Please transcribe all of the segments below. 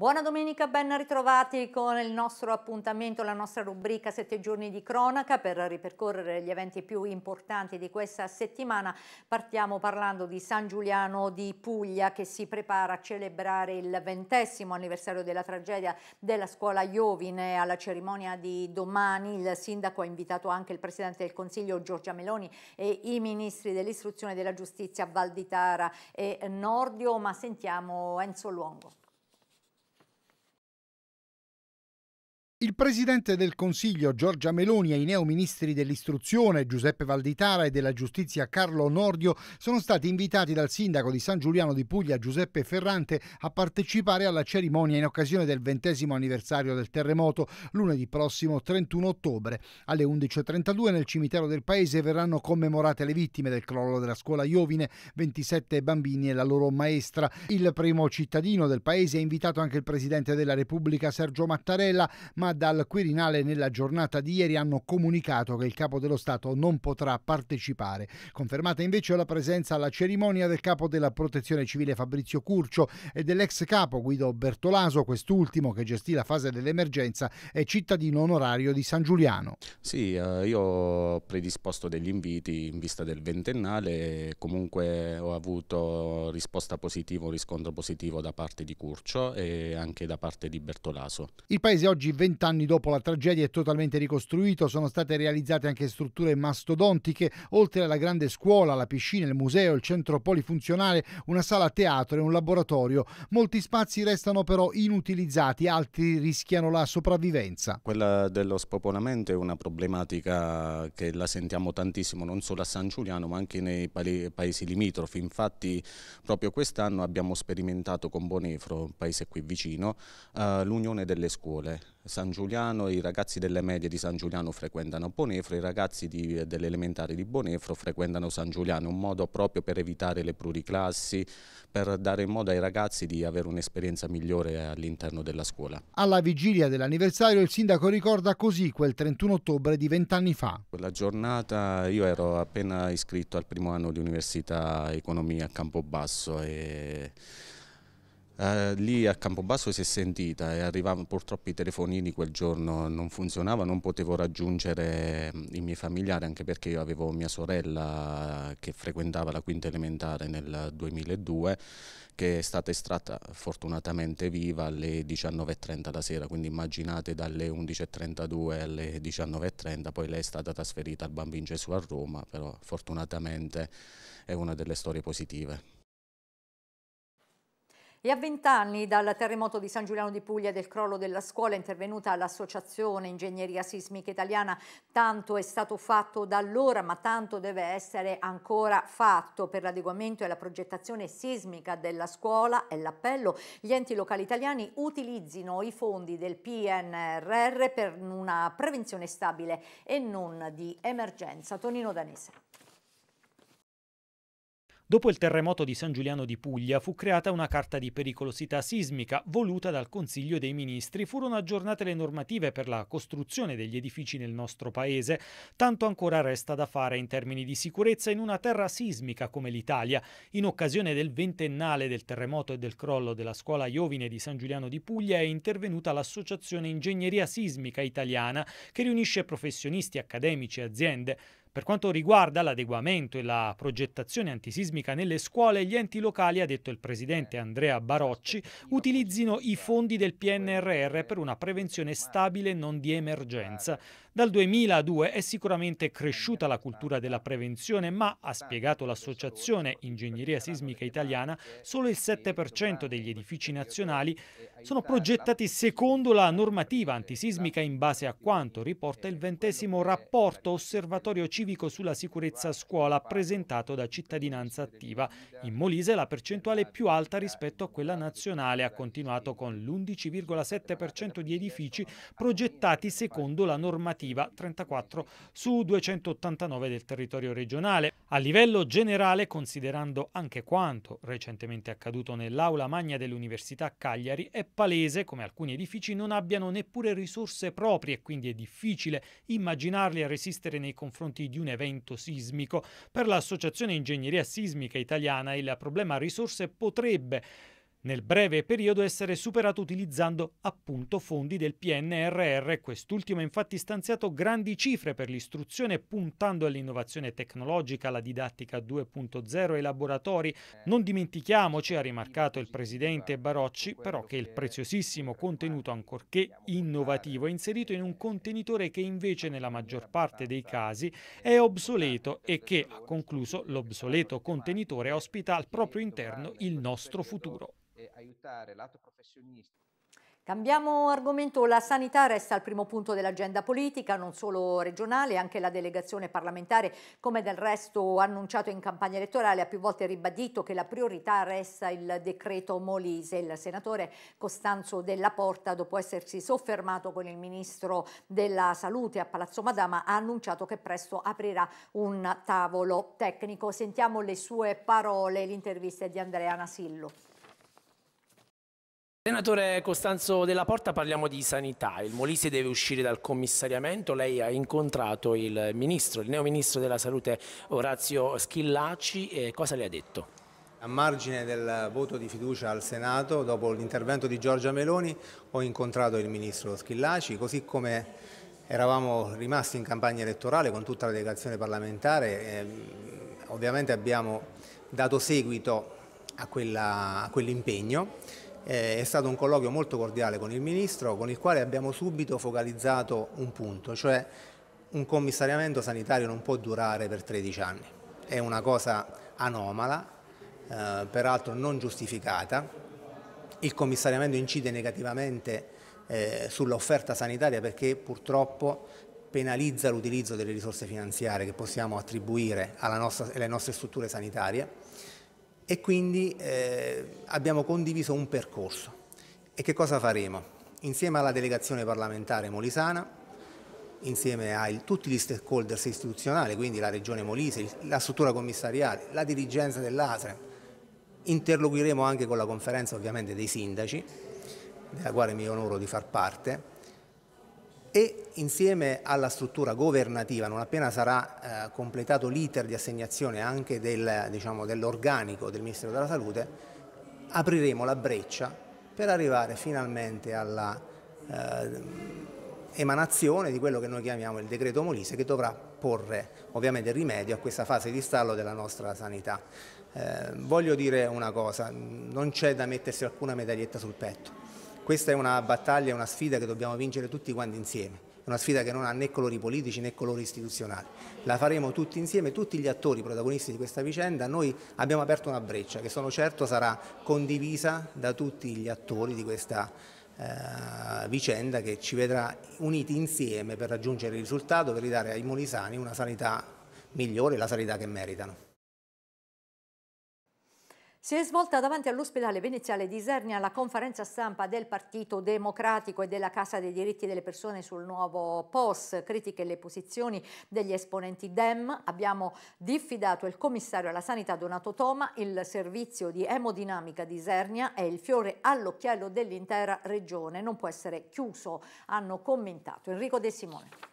Buona domenica, ben ritrovati con il nostro appuntamento, la nostra rubrica 7 giorni di cronaca per ripercorrere gli eventi più importanti di questa settimana. Partiamo parlando di San Giuliano di Puglia che si prepara a celebrare il ventesimo anniversario della tragedia della scuola Iovine. Alla cerimonia di domani il sindaco ha invitato anche il Presidente del Consiglio Giorgia Meloni e i ministri dell'istruzione e della giustizia Valditara e Nordio, ma sentiamo Enzo Luongo. Il presidente del Consiglio Giorgia Meloni e i neo ministri dell'istruzione Giuseppe Valditara e della giustizia Carlo Nordio sono stati invitati dal sindaco di San Giuliano di Puglia Giuseppe Ferrante a partecipare alla cerimonia in occasione del ventesimo anniversario del terremoto lunedì prossimo 31 ottobre. Alle 11.32 nel cimitero del paese verranno commemorate le vittime del crollo della scuola Iovine, 27 bambini e la loro maestra. Il primo cittadino del paese è invitato anche il presidente della Repubblica Sergio Mattarella, ma Roma dal Quirinale nella giornata di ieri hanno comunicato che il capo dello Stato non potrà partecipare. Confermata invece la presenza alla cerimonia del capo della Protezione Civile Fabrizio Curcio e dell'ex capo Guido Bertolaso, quest'ultimo che gestì la fase dell'emergenza è cittadino onorario di San Giuliano. Sì, eh, io ho predisposto degli inviti in vista del ventennale, comunque ho avuto risposta positiva, un riscontro positivo da parte di Curcio e anche da parte di Bertolaso. Il paese oggi 20 anni dopo la tragedia è totalmente ricostruito, sono state realizzate anche strutture mastodontiche, oltre alla grande scuola, la piscina, il museo, il centro polifunzionale, una sala teatro e un laboratorio. Molti spazi restano però inutilizzati, altri rischiano la sopravvivenza. Quella dello spopolamento è una problematica che la sentiamo tantissimo, non solo a San Giuliano ma anche nei paesi limitrofi. Infatti proprio quest'anno abbiamo sperimentato con Bonifro, un paese qui vicino, eh, l'unione delle scuole San Giuliano, i ragazzi delle medie di San Giuliano frequentano Bonefro, i ragazzi eh, dell'elementare di Bonefro frequentano San Giuliano, un modo proprio per evitare le pluriclassi, per dare in modo ai ragazzi di avere un'esperienza migliore all'interno della scuola. Alla vigilia dell'anniversario il sindaco ricorda così quel 31 ottobre di vent'anni fa. Quella giornata io ero appena iscritto al primo anno di Università Economia a Campobasso e eh, lì a Campobasso si è sentita e arrivavano purtroppo i telefonini quel giorno non funzionava, non potevo raggiungere mm, i miei familiari anche perché io avevo mia sorella che frequentava la quinta elementare nel 2002 che è stata estratta fortunatamente viva alle 19.30 la sera, quindi immaginate dalle 11.32 alle 19.30, poi lei è stata trasferita al Bambino Gesù a Roma, però fortunatamente è una delle storie positive. E a vent'anni dal terremoto di San Giuliano di Puglia e del crollo della scuola è intervenuta l'Associazione Ingegneria Sismica Italiana. Tanto è stato fatto da allora, ma tanto deve essere ancora fatto per l'adeguamento e la progettazione sismica della scuola. È l'appello. Gli enti locali italiani utilizzino i fondi del PNRR per una prevenzione stabile e non di emergenza. Tonino Danese. Dopo il terremoto di San Giuliano di Puglia fu creata una carta di pericolosità sismica voluta dal Consiglio dei Ministri. Furono aggiornate le normative per la costruzione degli edifici nel nostro paese. Tanto ancora resta da fare in termini di sicurezza in una terra sismica come l'Italia. In occasione del ventennale del terremoto e del crollo della scuola Iovine di San Giuliano di Puglia è intervenuta l'Associazione Ingegneria Sismica Italiana che riunisce professionisti, accademici e aziende. Per quanto riguarda l'adeguamento e la progettazione antisismica nelle scuole, gli enti locali, ha detto il presidente Andrea Barocci, utilizzino i fondi del PNRR per una prevenzione stabile e non di emergenza. Dal 2002 è sicuramente cresciuta la cultura della prevenzione, ma, ha spiegato l'associazione Ingegneria Sismica Italiana, solo il 7% degli edifici nazionali sono progettati secondo la normativa antisismica in base a quanto riporta il ventesimo rapporto osservatorio civico sulla sicurezza a scuola presentato da Cittadinanza Attiva. In Molise la percentuale è più alta rispetto a quella nazionale, ha continuato con l'11,7% di edifici progettati secondo la normativa 34 su 289 del territorio regionale. A livello generale, considerando anche quanto recentemente accaduto nell'aula magna dell'Università Cagliari, è palese come alcuni edifici non abbiano neppure risorse proprie e quindi è difficile immaginarli a resistere nei confronti di un evento sismico. Per l'Associazione Ingegneria Sismica Italiana il problema risorse potrebbe nel breve periodo essere superato utilizzando appunto fondi del PNRR. Quest'ultimo ha infatti stanziato grandi cifre per l'istruzione puntando all'innovazione tecnologica, alla didattica 2.0 e ai laboratori. Non dimentichiamoci, ha rimarcato il presidente Barocci, però che il preziosissimo contenuto, ancorché innovativo, è inserito in un contenitore che invece nella maggior parte dei casi è obsoleto e che, ha concluso, l'obsoleto contenitore ospita al proprio interno il nostro futuro aiutare lato professionista. Cambiamo argomento, la sanità resta al primo punto dell'agenda politica, non solo regionale, anche la delegazione parlamentare, come del resto annunciato in campagna elettorale, ha più volte ribadito che la priorità resta il decreto Molise. Il senatore Costanzo Della Porta, dopo essersi soffermato con il ministro della Salute a Palazzo Madama, ha annunciato che presto aprirà un tavolo tecnico. Sentiamo le sue parole, l'intervista di Andrea Nasillo. Senatore Costanzo della Porta, parliamo di sanità. Il Molise deve uscire dal commissariamento. Lei ha incontrato il ministro, il neo ministro della Salute Orazio Schillaci. E cosa le ha detto? A margine del voto di fiducia al Senato, dopo l'intervento di Giorgia Meloni, ho incontrato il ministro Schillaci, così come eravamo rimasti in campagna elettorale con tutta la delegazione parlamentare. E, ehm, ovviamente abbiamo dato seguito a quell'impegno. Quell eh, è stato un colloquio molto cordiale con il Ministro, con il quale abbiamo subito focalizzato un punto, cioè un commissariamento sanitario non può durare per 13 anni. È una cosa anomala, eh, peraltro non giustificata. Il commissariamento incide negativamente eh, sull'offerta sanitaria perché purtroppo penalizza l'utilizzo delle risorse finanziarie che possiamo attribuire nostra, alle nostre strutture sanitarie e quindi eh, abbiamo condiviso un percorso. E che cosa faremo? Insieme alla delegazione parlamentare molisana, insieme a il, tutti gli stakeholders istituzionali, quindi la Regione Molise, la struttura commissariale, la dirigenza dell'ASRE, interloquiremo anche con la conferenza ovviamente dei sindaci, della quale mi onoro di far parte, e insieme alla struttura governativa, non appena sarà eh, completato l'iter di assegnazione anche del, diciamo, dell'organico del Ministero della Salute, apriremo la breccia per arrivare finalmente alla eh, emanazione di quello che noi chiamiamo il decreto Molise che dovrà porre ovviamente rimedio a questa fase di stallo della nostra sanità. Eh, voglio dire una cosa, non c'è da mettersi alcuna medaglietta sul petto. Questa è una battaglia, una sfida che dobbiamo vincere tutti quanti insieme una sfida che non ha né colori politici né colori istituzionali. La faremo tutti insieme, tutti gli attori protagonisti di questa vicenda. Noi abbiamo aperto una breccia che sono certo sarà condivisa da tutti gli attori di questa eh, vicenda che ci vedrà uniti insieme per raggiungere il risultato, per ridare ai molisani una sanità migliore, la sanità che meritano. Si è svolta davanti all'ospedale veneziale di Isernia la conferenza stampa del Partito Democratico e della Casa dei diritti delle persone sul nuovo POS, critiche le posizioni degli esponenti DEM. Abbiamo diffidato il commissario alla sanità Donato Toma, il servizio di emodinamica di Isernia è il fiore all'occhiello dell'intera regione, non può essere chiuso, hanno commentato Enrico De Simone.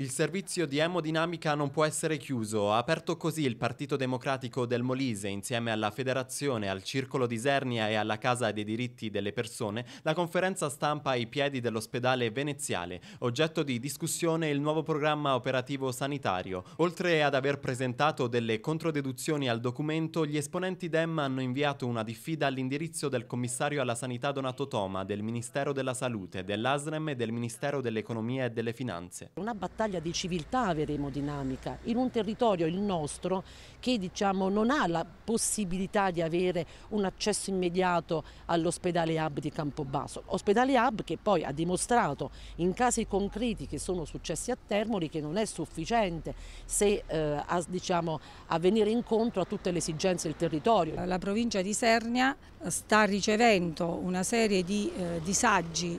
Il servizio di emodinamica non può essere chiuso. Ha aperto così il Partito Democratico del Molise, insieme alla Federazione, al Circolo di Isernia e alla Casa dei diritti delle persone, la conferenza stampa ai piedi dell'ospedale veneziale, oggetto di discussione il nuovo programma operativo sanitario. Oltre ad aver presentato delle controdeduzioni al documento, gli esponenti DEM hanno inviato una diffida all'indirizzo del commissario alla sanità Donato Toma, del Ministero della Salute, dell'ASREM e del Ministero dell'Economia e delle Finanze. Una battaglia battaglia di civiltà avremo dinamica in un territorio, il nostro, che diciamo, non ha la possibilità di avere un accesso immediato all'ospedale hub di Campobasso. Ospedale hub che poi ha dimostrato in casi concreti che sono successi a Termoli che non è sufficiente se, eh, a, diciamo, a venire incontro a tutte le esigenze del territorio. La provincia di Sernia sta ricevendo una serie di eh, disagi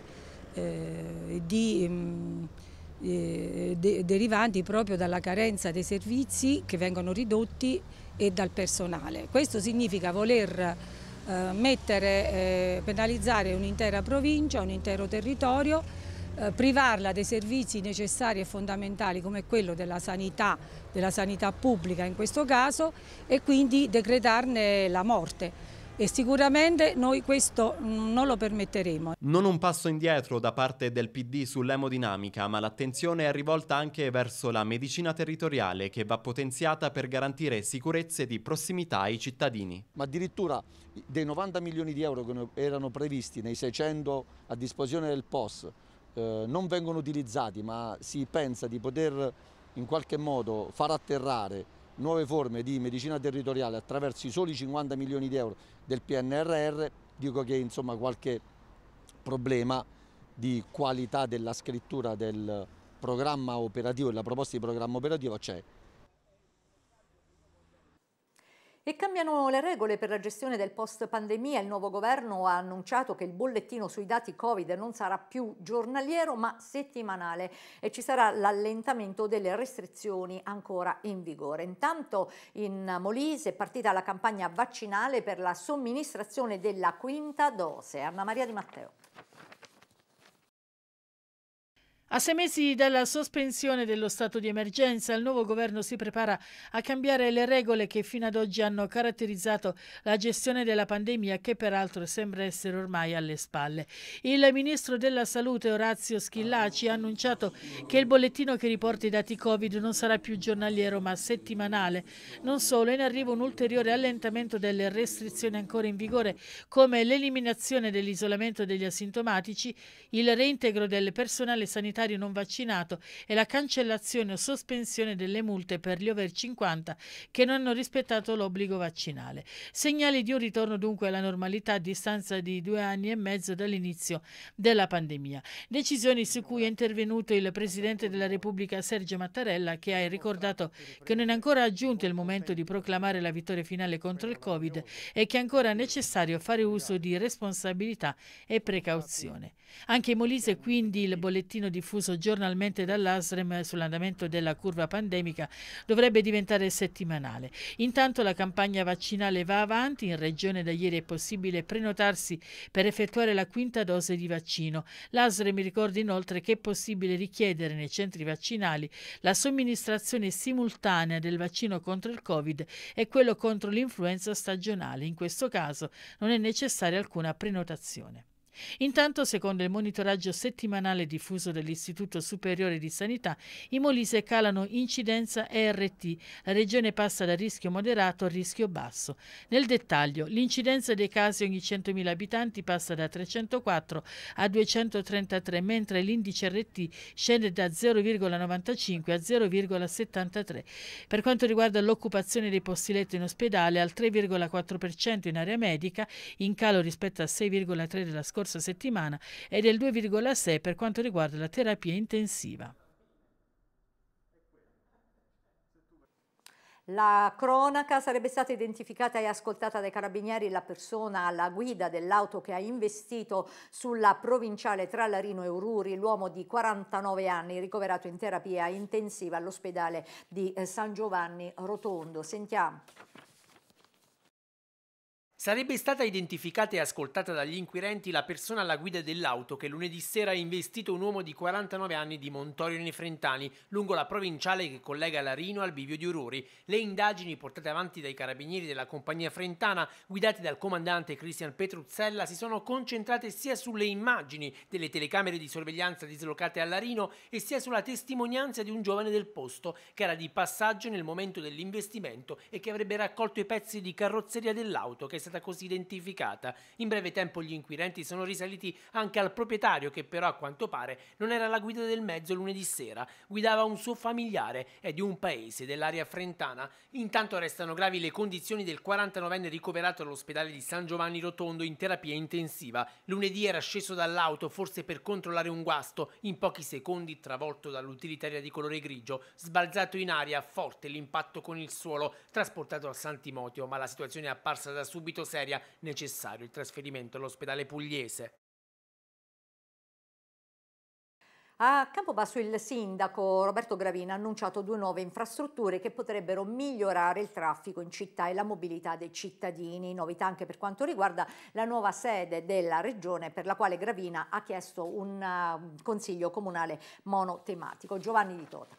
eh, di mh, mm, eh, de derivanti proprio dalla carenza dei servizi che vengono ridotti e dal personale. Questo significa voler eh, mettere, eh, penalizzare un'intera provincia, un intero territorio, eh, privarla dei servizi necessari e fondamentali come quello della sanità, della sanità pubblica in questo caso e quindi decretarne la morte e sicuramente noi questo non lo permetteremo. Non un passo indietro da parte del PD sull'emodinamica, ma l'attenzione è rivolta anche verso la medicina territoriale che va potenziata per garantire sicurezze di prossimità ai cittadini. Ma addirittura dei 90 milioni di euro che erano previsti nei 600 a disposizione del POS eh, non vengono utilizzati, ma si pensa di poter in qualche modo far atterrare nuove forme di medicina territoriale attraverso i soli 50 milioni di euro del PNRR, dico che insomma qualche problema di qualità della scrittura del programma operativo e la proposta di programma operativo c'è. E cambiano le regole per la gestione del post-pandemia. Il nuovo governo ha annunciato che il bollettino sui dati Covid non sarà più giornaliero ma settimanale e ci sarà l'allentamento delle restrizioni ancora in vigore. Intanto in Molise è partita la campagna vaccinale per la somministrazione della quinta dose. Anna Maria Di Matteo. A sei mesi dalla sospensione dello stato di emergenza, il nuovo governo si prepara a cambiare le regole che fino ad oggi hanno caratterizzato la gestione della pandemia, che peraltro sembra essere ormai alle spalle. Il ministro della Salute, Orazio Schillaci, ha annunciato che il bollettino che riporta i dati Covid non sarà più giornaliero ma settimanale. Non solo, è in arrivo un ulteriore allentamento delle restrizioni ancora in vigore, come l'eliminazione dell'isolamento degli asintomatici, il reintegro del personale sanitario sanitario non vaccinato e la cancellazione o sospensione delle multe per gli over 50 che non hanno rispettato l'obbligo vaccinale. Segnali di un ritorno dunque alla normalità a distanza di due anni e mezzo dall'inizio della pandemia. Decisioni su cui è intervenuto il Presidente della Repubblica Sergio Mattarella che ha ricordato che non è ancora giunto il momento di proclamare la vittoria finale contro il Covid e che è ancora necessario fare uso di responsabilità e precauzione. Anche in Molise quindi il bollettino di diffuso giornalmente dall'ASREM sull'andamento della curva pandemica dovrebbe diventare settimanale. Intanto la campagna vaccinale va avanti, in regione da ieri è possibile prenotarsi per effettuare la quinta dose di vaccino. L'ASREM ricorda inoltre che è possibile richiedere nei centri vaccinali la somministrazione simultanea del vaccino contro il Covid e quello contro l'influenza stagionale. In questo caso non è necessaria alcuna prenotazione. Intanto, secondo il monitoraggio settimanale diffuso dall'Istituto Superiore di Sanità, i Molise calano incidenza e RT. La regione passa da rischio moderato a rischio basso. Nel dettaglio, l'incidenza dei casi ogni 100.000 abitanti passa da 304 a 233, mentre l'indice RT scende da 0,95 a 0,73. Per quanto riguarda l'occupazione dei posti letto in ospedale, al 3,4% in area medica, in calo rispetto al 6,3% della scorsa scorsa settimana e del 2,6 per quanto riguarda la terapia intensiva. La cronaca sarebbe stata identificata e ascoltata dai carabinieri la persona alla guida dell'auto che ha investito sulla provinciale tra Larino e Ururi, l'uomo di 49 anni ricoverato in terapia intensiva all'ospedale di eh, San Giovanni Rotondo. Sentiamo. Sarebbe stata identificata e ascoltata dagli inquirenti la persona alla guida dell'auto che lunedì sera ha investito un uomo di 49 anni di Montorio nei Frentani, lungo la provinciale che collega Larino al bivio di Ururi. Le indagini portate avanti dai carabinieri della compagnia frentana, guidati dal comandante Cristian Petruzzella, si sono concentrate sia sulle immagini delle telecamere di sorveglianza dislocate a Larino e sia sulla testimonianza di un giovane del posto che era di passaggio nel momento dell'investimento e che avrebbe raccolto i pezzi di carrozzeria dell'auto che è stata stata così identificata. In breve tempo gli inquirenti sono risaliti anche al proprietario che però a quanto pare non era alla guida del mezzo lunedì sera, guidava un suo familiare e di un paese dell'area frentana. Intanto restano gravi le condizioni del 49enne ricoverato all'ospedale di San Giovanni Rotondo in terapia intensiva. Lunedì era sceso dall'auto forse per controllare un guasto, in pochi secondi travolto dall'utilitaria di colore grigio, sbalzato in aria, forte l'impatto con il suolo, trasportato a San Santimotio, ma la situazione è apparsa da subito molto seria, necessario il trasferimento all'ospedale pugliese. A Campobasso il sindaco Roberto Gravina ha annunciato due nuove infrastrutture che potrebbero migliorare il traffico in città e la mobilità dei cittadini, novità anche per quanto riguarda la nuova sede della regione per la quale Gravina ha chiesto un eh, consiglio comunale monotematico. Giovanni Di Tota.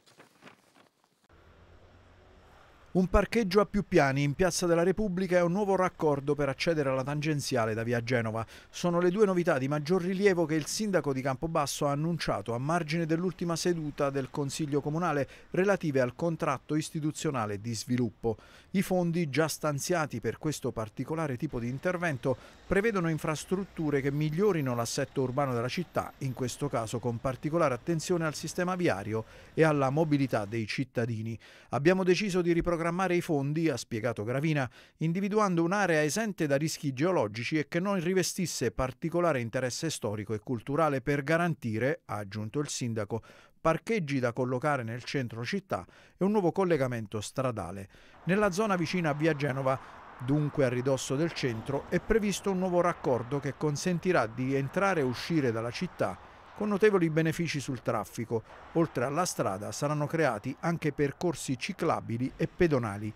Un parcheggio a più piani in Piazza della Repubblica e un nuovo raccordo per accedere alla tangenziale da via Genova. Sono le due novità di maggior rilievo che il sindaco di Campobasso ha annunciato a margine dell'ultima seduta del Consiglio Comunale relative al contratto istituzionale di sviluppo. I fondi già stanziati per questo particolare tipo di intervento prevedono infrastrutture che migliorino l'assetto urbano della città, in questo caso con particolare attenzione al sistema viario e alla mobilità dei cittadini. Abbiamo deciso di riprogrammare programmare i fondi, ha spiegato Gravina, individuando un'area esente da rischi geologici e che non rivestisse particolare interesse storico e culturale per garantire, ha aggiunto il sindaco, parcheggi da collocare nel centro città e un nuovo collegamento stradale. Nella zona vicina a Via Genova, dunque a ridosso del centro, è previsto un nuovo raccordo che consentirà di entrare e uscire dalla città con notevoli benefici sul traffico. Oltre alla strada saranno creati anche percorsi ciclabili e pedonali.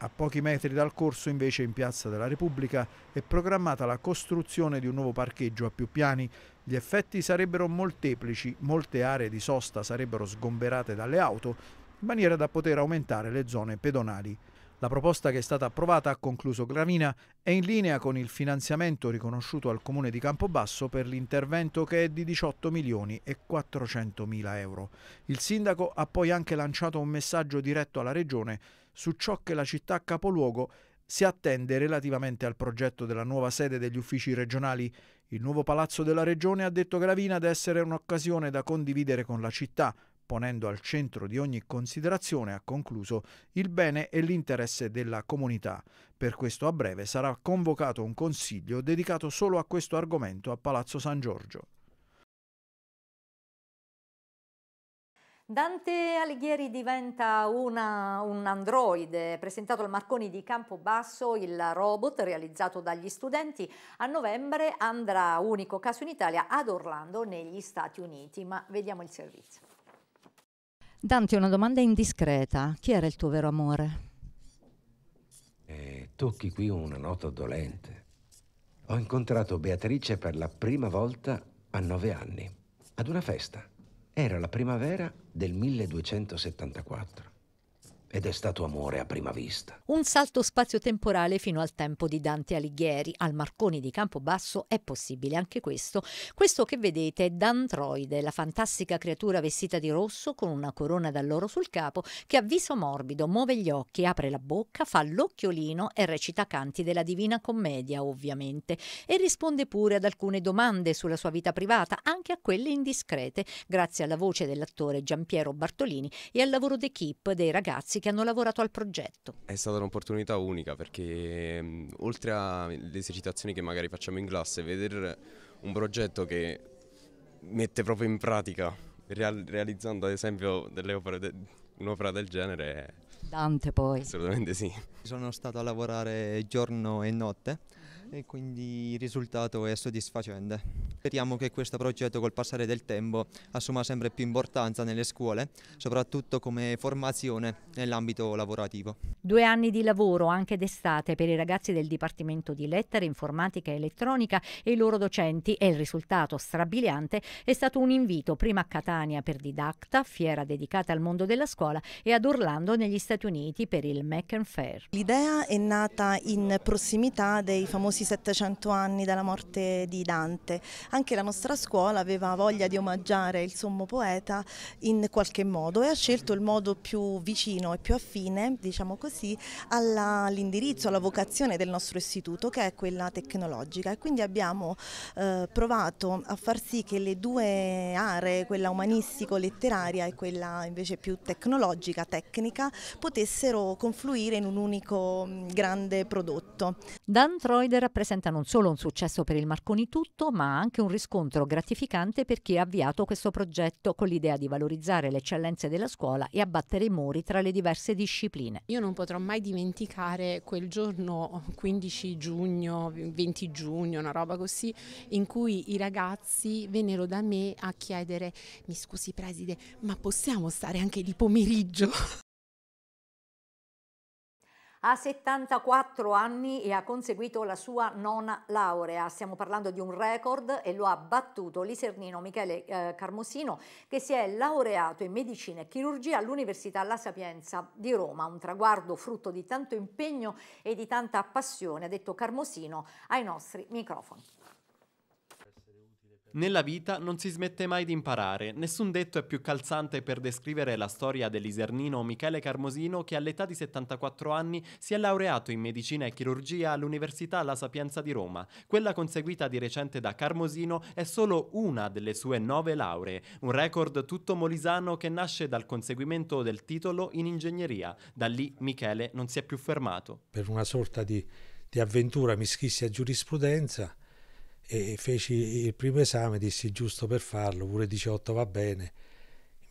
A pochi metri dal corso, invece, in Piazza della Repubblica è programmata la costruzione di un nuovo parcheggio a più piani. Gli effetti sarebbero molteplici, molte aree di sosta sarebbero sgomberate dalle auto, in maniera da poter aumentare le zone pedonali. La proposta che è stata approvata, ha concluso Gravina, è in linea con il finanziamento riconosciuto al Comune di Campobasso per l'intervento che è di 18 milioni e 400 mila euro. Il sindaco ha poi anche lanciato un messaggio diretto alla Regione su ciò che la città capoluogo si attende relativamente al progetto della nuova sede degli uffici regionali. Il nuovo palazzo della Regione ha detto Gravina ad essere un'occasione da condividere con la città, ponendo al centro di ogni considerazione, ha concluso, il bene e l'interesse della comunità. Per questo a breve sarà convocato un consiglio dedicato solo a questo argomento a Palazzo San Giorgio. Dante Alighieri diventa una, un androide, presentato al Marconi di Campobasso, il robot realizzato dagli studenti. A novembre andrà, unico caso in Italia, ad Orlando negli Stati Uniti, ma vediamo il servizio. Dante, una domanda indiscreta. Chi era il tuo vero amore? Eh, tocchi qui una nota dolente. Ho incontrato Beatrice per la prima volta a nove anni, ad una festa. Era la primavera del 1274 ed è stato amore a prima vista. Un salto spazio-temporale fino al tempo di Dante Alighieri, al Marconi di Campobasso è possibile anche questo. Questo che vedete è Dantroide, la fantastica creatura vestita di rosso con una corona d'alloro sul capo, che ha viso morbido, muove gli occhi, apre la bocca, fa l'occhiolino e recita canti della Divina Commedia, ovviamente, e risponde pure ad alcune domande sulla sua vita privata, anche a quelle indiscrete, grazie alla voce dell'attore Giampiero Bartolini e al lavoro d'equipe dei ragazzi ragazzi che hanno lavorato al progetto? È stata un'opportunità unica perché mm, oltre alle esercitazioni che magari facciamo in classe, vedere un progetto che mette proprio in pratica, real realizzando ad esempio de un'opera del genere... È... Dante poi. Assolutamente sì. Sono stato a lavorare giorno e notte mm-hmm. e quindi il risultato è soddisfacente. Speriamo che questo progetto col passare del tempo assuma sempre più importanza nelle scuole, soprattutto come formazione nell'ambito lavorativo. Due anni di lavoro anche d'estate per i ragazzi del Dipartimento di Lettere, Informatica e Elettronica e i loro docenti e il risultato strabiliante è stato un invito prima a Catania per Didacta, fiera dedicata al mondo della scuola, e ad Orlando negli Stati Uniti per il Mac Fair. L'idea è nata in prossimità dei famosi 700 anni dalla morte di Dante anche la nostra scuola aveva voglia di omaggiare il sommo poeta in qualche modo e ha scelto il modo più vicino e più affine, diciamo così, all'indirizzo, alla vocazione del nostro istituto che è quella tecnologica e quindi abbiamo eh, provato a far sì che le due aree, quella umanistico-letteraria e quella invece più tecnologica, tecnica, potessero confluire in un unico mm, grande prodotto. Dan Freuder rappresenta non solo un successo per il Marconi tutto, ma anche un un riscontro gratificante per chi ha avviato questo progetto con l'idea di valorizzare le eccellenze della scuola e abbattere i muri tra le diverse discipline. Io non potrò mai dimenticare quel giorno 15 giugno, 20 giugno, una roba così, in cui i ragazzi vennero da me a chiedere mi scusi preside, ma possiamo stare anche di pomeriggio? Ha 74 anni e ha conseguito la sua nona laurea. Stiamo parlando di un record e lo ha battuto l'isernino Michele eh, Carmosino che si è laureato in medicina e chirurgia all'Università La Sapienza di Roma, un traguardo frutto di tanto impegno e di tanta passione, ha detto Carmosino ai nostri microfoni. Nella vita non si smette mai di imparare, nessun detto è più calzante per descrivere la storia dell'isernino Michele Carmosino che all'età di 74 anni si è laureato in medicina e chirurgia all'Università La Sapienza di Roma. Quella conseguita di recente da Carmosino è solo una delle sue nove lauree, un record tutto molisano che nasce dal conseguimento del titolo in ingegneria. Da lì Michele non si è più fermato. Per una sorta di, di avventura mi schissi a giurisprudenza e feci il primo esame, dissi giusto per farlo, pure 18 va bene.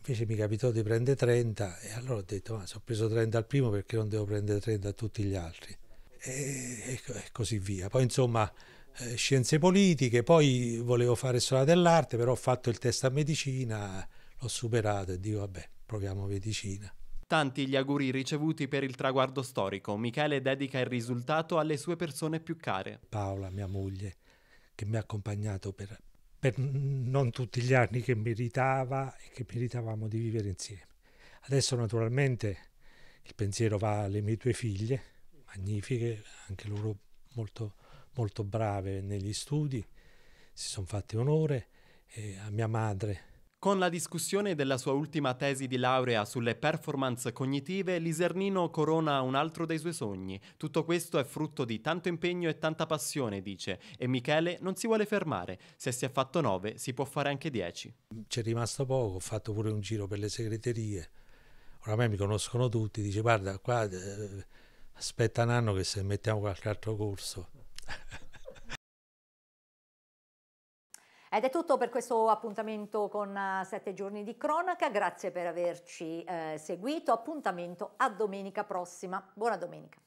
Invece mi capitò di prendere 30 e allora ho detto, ma se ho preso 30 al primo perché non devo prendere 30 a tutti gli altri? E, e così via. Poi insomma eh, scienze politiche, poi volevo fare storia dell'arte, però ho fatto il test a medicina, l'ho superato e dico vabbè, proviamo medicina. Tanti gli auguri ricevuti per il traguardo storico. Michele dedica il risultato alle sue persone più care. Paola, mia moglie, che mi ha accompagnato per, per non tutti gli anni che meritava e che meritavamo di vivere insieme. Adesso naturalmente il pensiero va alle mie due figlie, magnifiche, anche loro molto, molto brave negli studi, si sono fatte onore, e a mia madre con la discussione della sua ultima tesi di laurea sulle performance cognitive, Lisernino corona un altro dei suoi sogni. Tutto questo è frutto di tanto impegno e tanta passione, dice, e Michele non si vuole fermare. Se si è fatto nove, si può fare anche dieci. C'è rimasto poco, ho fatto pure un giro per le segreterie. Oramai mi conoscono tutti, dice guarda, qua eh, aspetta un anno che se mettiamo qualche altro corso. Ed è tutto per questo appuntamento con eh, sette giorni di cronaca, grazie per averci eh, seguito, appuntamento a domenica prossima. Buona domenica.